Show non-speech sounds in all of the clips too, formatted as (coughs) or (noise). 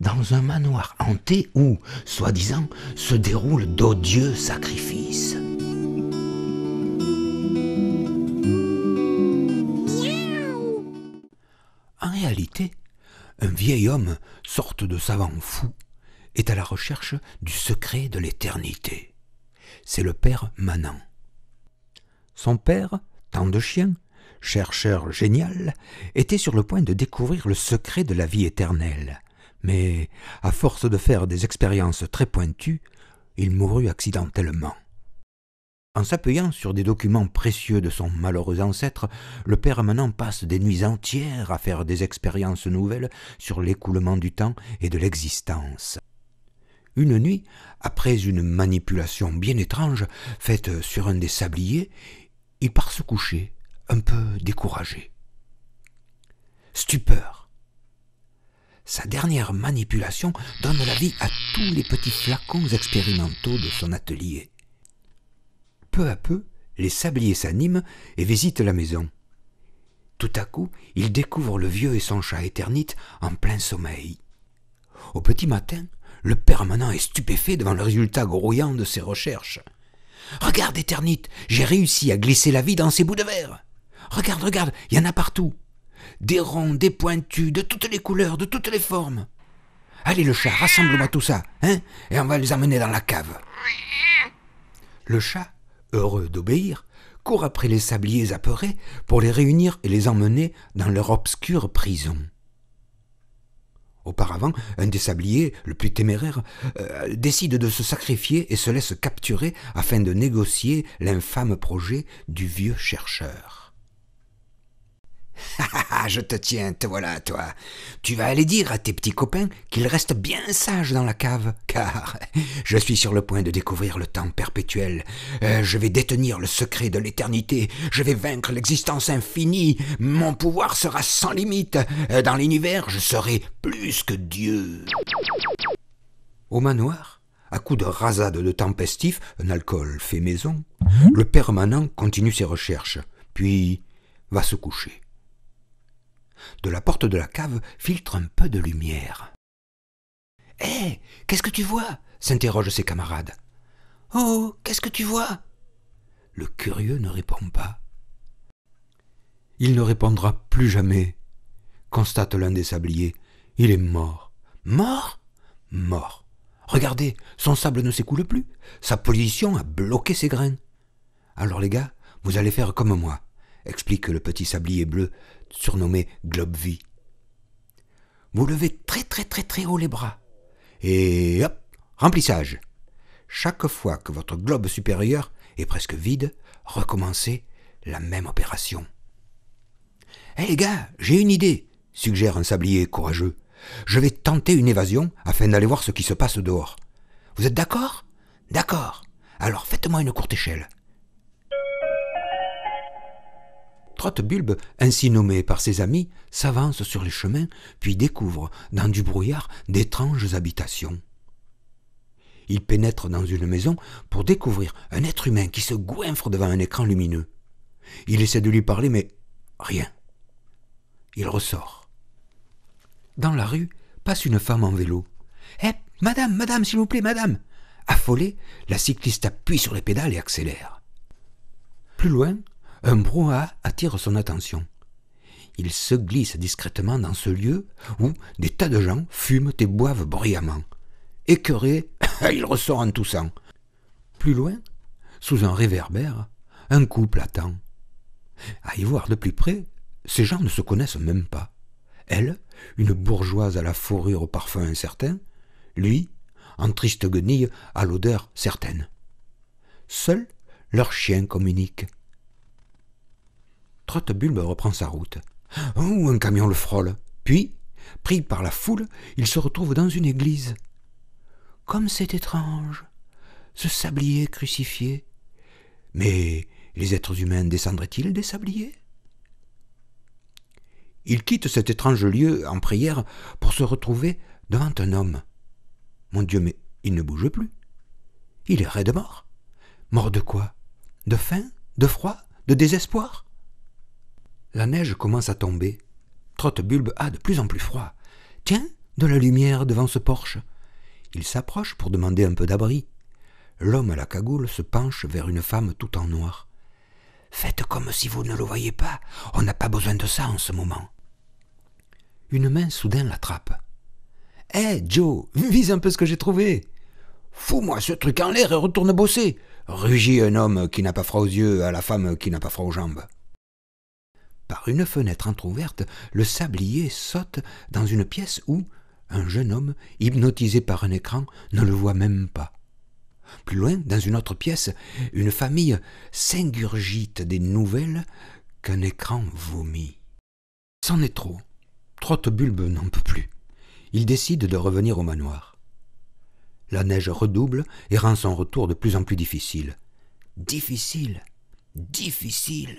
dans un manoir hanté où, soi-disant, se déroulent d'odieux sacrifices. En réalité, un vieil homme, sorte de savant fou, est à la recherche du secret de l'éternité. C'est le père Manant. Son père, tant de chiens, chercheur génial, était sur le point de découvrir le secret de la vie éternelle, mais à force de faire des expériences très pointues, il mourut accidentellement. En s'appuyant sur des documents précieux de son malheureux ancêtre, le père Manant passe des nuits entières à faire des expériences nouvelles sur l'écoulement du temps et de l'existence. Une nuit, après une manipulation bien étrange faite sur un des sabliers, il part se coucher, un peu découragé. Stupeur sa dernière manipulation donne la vie à tous les petits flacons expérimentaux de son atelier. Peu à peu, les sabliers s'animent et visitent la maison. Tout à coup, ils découvrent le vieux et son chat éternite en plein sommeil. Au petit matin, le permanent est stupéfait devant le résultat grouillant de ses recherches. Regarde, Éternite, j'ai réussi à glisser la vie dans ces bouts de verre. Regarde, regarde, il y en a partout des ronds, des pointus, de toutes les couleurs, de toutes les formes. Allez le chat, rassemble-moi tout ça, hein, et on va les emmener dans la cave. Le chat, heureux d'obéir, court après les sabliers apeurés pour les réunir et les emmener dans leur obscure prison. Auparavant, un des sabliers, le plus téméraire, euh, décide de se sacrifier et se laisse capturer afin de négocier l'infâme projet du vieux chercheur. Ah, je te tiens, te voilà, toi. Tu vas aller dire à tes petits copains qu'ils restent bien sages dans la cave, car je suis sur le point de découvrir le temps perpétuel. Euh, je vais détenir le secret de l'éternité. Je vais vaincre l'existence infinie. Mon pouvoir sera sans limite. Euh, dans l'univers, je serai plus que Dieu. Au manoir, à coups de rasade de tempestif, un alcool fait maison, le permanent continue ses recherches, puis va se coucher. De la porte de la cave filtre un peu de lumière. Hé Qu'est-ce que tu vois s'interrogent ses camarades. Oh Qu'est-ce que tu vois Le curieux ne répond pas. Il ne répondra plus jamais, constate l'un des sabliers. Il est mort. Mort Mort. Regardez, son sable ne s'écoule plus. Sa position a bloqué ses grains. »« Alors les gars, vous allez faire comme moi explique le petit sablier bleu, surnommé Globe Vie. Vous levez très très très très haut les bras. Et hop, remplissage. Chaque fois que votre globe supérieur est presque vide, recommencez la même opération. Hé les gars, j'ai une idée, suggère un sablier courageux. Je vais tenter une évasion afin d'aller voir ce qui se passe dehors. Vous êtes d'accord D'accord. Alors faites-moi une courte échelle. Bulbe, ainsi nommé par ses amis, s'avance sur les chemins, puis découvre, dans du brouillard, d'étranges habitations. Il pénètre dans une maison pour découvrir un être humain qui se goinfre devant un écran lumineux. Il essaie de lui parler, mais rien. Il ressort. Dans la rue passe une femme en vélo. Eh, madame, madame, s'il vous plaît, madame Affolée, la cycliste appuie sur les pédales et accélère. Plus loin, un brouhaha attire son attention. Il se glisse discrètement dans ce lieu où des tas de gens fument et boivent bruyamment. Écœuré, (coughs) il ressort en toussant. Plus loin, sous un réverbère, un couple attend. À y voir de plus près, ces gens ne se connaissent même pas. Elle, une bourgeoise à la fourrure au parfum incertain, lui, en triste guenille à l'odeur certaine. Seul leur chien communique, Trottebulbe reprend sa route. Oh, un camion le frôle. Puis, pris par la foule, il se retrouve dans une église. Comme c'est étrange, ce sablier crucifié. Mais les êtres humains descendraient-ils des sabliers Il quitte cet étrange lieu en prière pour se retrouver devant un homme. Mon Dieu, mais il ne bouge plus. Il est raide mort. Mort de quoi De faim De froid De désespoir la neige commence à tomber. Trotte-Bulbe a de plus en plus froid. Tiens, de la lumière devant ce porche. Il s'approche pour demander un peu d'abri. L'homme à la cagoule se penche vers une femme tout en noir. Faites comme si vous ne le voyez pas. On n'a pas besoin de ça en ce moment. Une main soudain l'attrape. Hé, Joe, vise un peu ce que j'ai trouvé. Fous-moi ce truc en l'air et retourne bosser, rugit un homme qui n'a pas froid aux yeux à la femme qui n'a pas froid aux jambes. Par une fenêtre entr'ouverte, le sablier saute dans une pièce où un jeune homme, hypnotisé par un écran, ne le voit même pas. Plus loin, dans une autre pièce, une famille s'ingurgite des nouvelles qu'un écran vomit. C'en est trop. Trottebulbe n'en peut plus. Il décide de revenir au manoir. La neige redouble et rend son retour de plus en plus difficile. Difficile. Difficile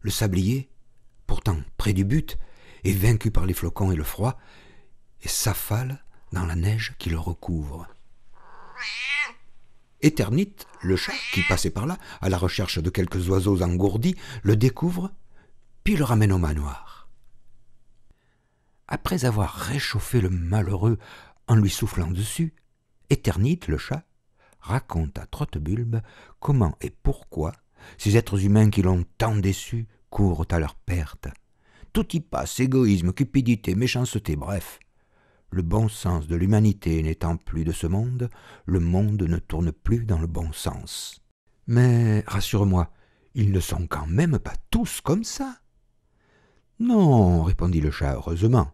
le sablier, pourtant près du but, est vaincu par les flocons et le froid, et s'affale dans la neige qui le recouvre. Éternite, le chat, qui passait par là, à la recherche de quelques oiseaux engourdis, le découvre, puis le ramène au manoir. Après avoir réchauffé le malheureux en lui soufflant dessus, Éternite, le chat, raconte à Trottebulbe comment et pourquoi ces êtres humains qui l'ont tant déçu courent à leur perte. Tout y passe, égoïsme, cupidité, méchanceté, bref. Le bon sens de l'humanité n'étant plus de ce monde, le monde ne tourne plus dans le bon sens. Mais rassure-moi, ils ne sont quand même pas tous comme ça. Non, répondit le chat heureusement,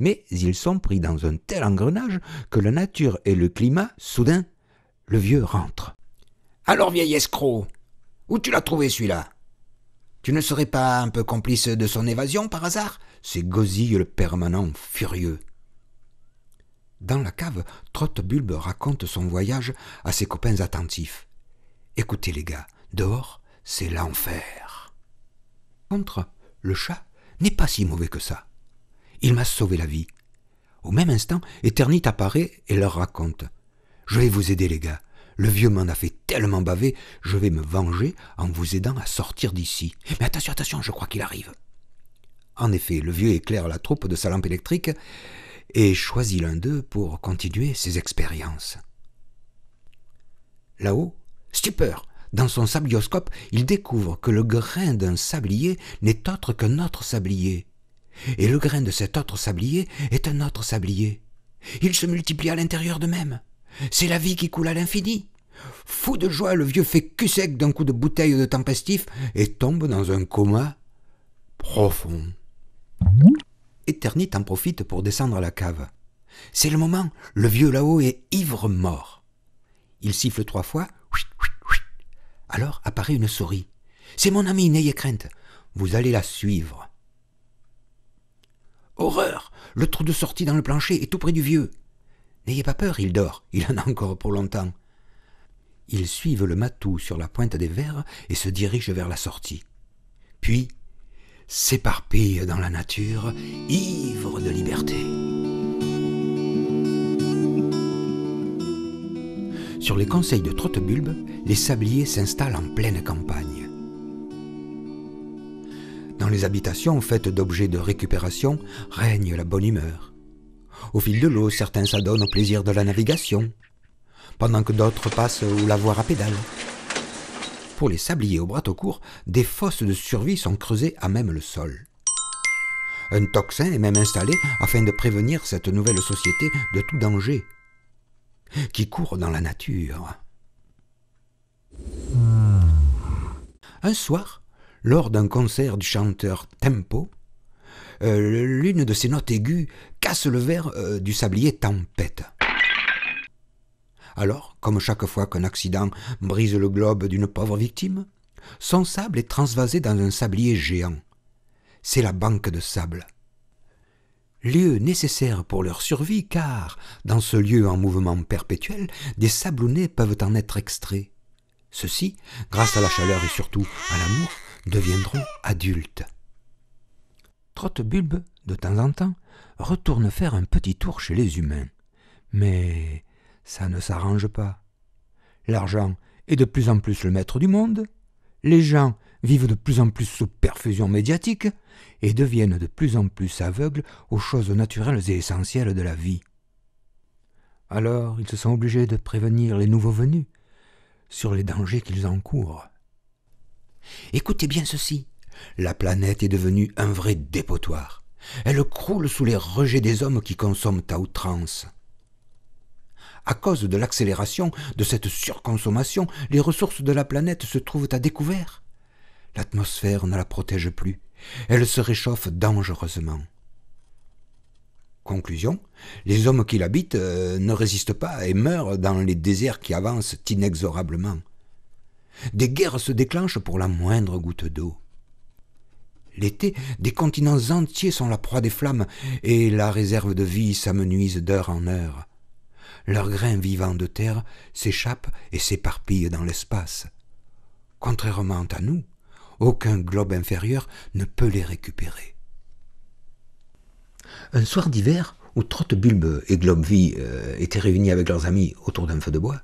mais ils sont pris dans un tel engrenage que la nature et le climat, soudain, le vieux rentre. Alors, vieil escroc, où tu l'as trouvé celui-là Tu ne serais pas un peu complice de son évasion par hasard C'est gosille le permanent furieux. Dans la cave, Trotte raconte son voyage à ses copains attentifs. Écoutez les gars, dehors, c'est l'enfer. Contre, le chat n'est pas si mauvais que ça. Il m'a sauvé la vie. Au même instant, Eternite apparaît et leur raconte. Je vais vous aider, les gars. Le vieux m'en a fait tellement baver, je vais me venger en vous aidant à sortir d'ici. Mais attention, attention, je crois qu'il arrive. En effet, le vieux éclaire la troupe de sa lampe électrique et choisit l'un d'eux pour continuer ses expériences. Là-haut, stupeur Dans son sablioscope, il découvre que le grain d'un sablier n'est autre qu'un autre sablier. Et le grain de cet autre sablier est un autre sablier. Il se multiplie à l'intérieur d'eux-mêmes. C'est la vie qui coule à l'infini. Fou de joie, le vieux fait cul sec d'un coup de bouteille de tempestif et tombe dans un coma profond. Éternite en profite pour descendre à la cave. C'est le moment, le vieux là-haut est ivre mort. Il siffle trois fois. Alors apparaît une souris. C'est mon ami, n'ayez crainte. Vous allez la suivre. Horreur Le trou de sortie dans le plancher est tout près du vieux. N'ayez pas peur, il dort, il en a encore pour longtemps. Ils suivent le matou sur la pointe des verres et se dirigent vers la sortie. Puis, s'éparpillent dans la nature, ivres de liberté. Sur les conseils de Trottebulbe, les sabliers s'installent en pleine campagne. Dans les habitations faites d'objets de récupération règne la bonne humeur. Au fil de l'eau, certains s'adonnent au plaisir de la navigation, pendant que d'autres passent ou la voient à pédale. Pour les sabliers au bras au court, des fosses de survie sont creusées à même le sol. Un tocsin est même installé afin de prévenir cette nouvelle société de tout danger qui court dans la nature. Un soir, lors d'un concert du chanteur Tempo, euh, l'une de ces notes aiguës casse le verre euh, du sablier tempête. Alors, comme chaque fois qu'un accident brise le globe d'une pauvre victime, son sable est transvasé dans un sablier géant. C'est la banque de sable. Lieu nécessaire pour leur survie, car, dans ce lieu en mouvement perpétuel, des sablounets peuvent en être extraits. Ceux-ci, grâce à la chaleur et surtout à l'amour, deviendront adultes bulbe de temps en temps, retourne faire un petit tour chez les humains. Mais ça ne s'arrange pas. L'argent est de plus en plus le maître du monde, les gens vivent de plus en plus sous perfusion médiatique et deviennent de plus en plus aveugles aux choses naturelles et essentielles de la vie. Alors ils se sont obligés de prévenir les nouveaux venus sur les dangers qu'ils encourent. Écoutez bien ceci. La planète est devenue un vrai dépotoir. Elle croule sous les rejets des hommes qui consomment à outrance. À cause de l'accélération de cette surconsommation, les ressources de la planète se trouvent à découvert. L'atmosphère ne la protège plus. Elle se réchauffe dangereusement. Conclusion, les hommes qui l'habitent euh, ne résistent pas et meurent dans les déserts qui avancent inexorablement. Des guerres se déclenchent pour la moindre goutte d'eau. L'été, des continents entiers sont la proie des flammes, et la réserve de vie s'amenuise d'heure en heure. Leurs grains vivants de terre s'échappent et s'éparpillent dans l'espace. Contrairement à nous, aucun globe inférieur ne peut les récupérer. Un soir d'hiver, où Trottebulbe et Globevie euh, étaient réunis avec leurs amis autour d'un feu de bois,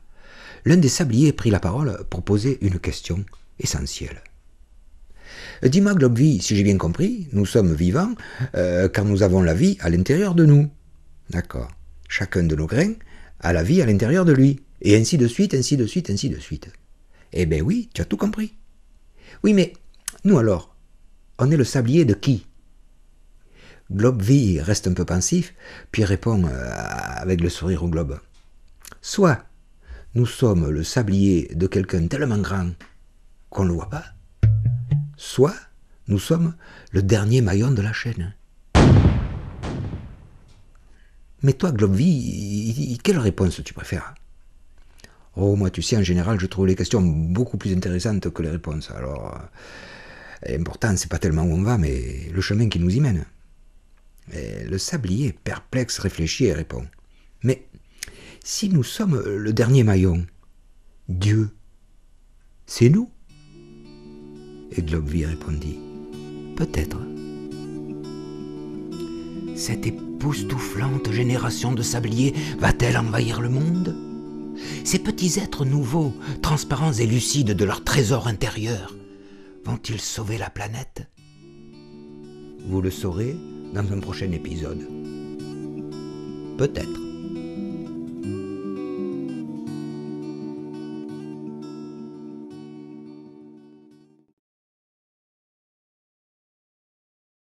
l'un des sabliers prit la parole pour poser une question essentielle. Euh, dis-moi, Globe Vie, si j'ai bien compris, nous sommes vivants euh, quand nous avons la vie à l'intérieur de nous. D'accord Chacun de nos grains a la vie à l'intérieur de lui. Et ainsi de suite, ainsi de suite, ainsi de suite. Eh bien oui, tu as tout compris. Oui, mais nous alors, on est le sablier de qui Globe reste un peu pensif, puis répond euh, avec le sourire au globe. Soit nous sommes le sablier de quelqu'un tellement grand qu'on ne le voit pas, soit nous sommes le dernier maillon de la chaîne. Mais toi, Globvi, quelle réponse tu préfères Oh, moi, tu sais, en général, je trouve les questions beaucoup plus intéressantes que les réponses. Alors, l'important, euh, c'est pas tellement où on va, mais le chemin qui nous y mène. le sablier, perplexe, réfléchit et répond. Mais si nous sommes le dernier maillon, Dieu, c'est nous et répondit Peut-être. Cette époustouflante génération de sabliers va-t-elle envahir le monde Ces petits êtres nouveaux, transparents et lucides de leur trésor intérieur, vont-ils sauver la planète Vous le saurez dans un prochain épisode. Peut-être.